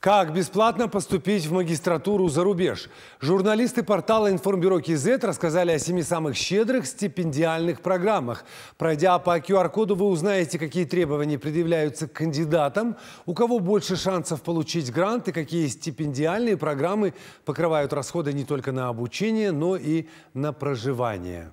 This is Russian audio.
Как бесплатно поступить в магистратуру за рубеж? Журналисты портала «Информбюро КИЗ» рассказали о семи самых щедрых стипендиальных программах. Пройдя по QR-коду, вы узнаете, какие требования предъявляются к кандидатам, у кого больше шансов получить грант и какие стипендиальные программы покрывают расходы не только на обучение, но и на проживание.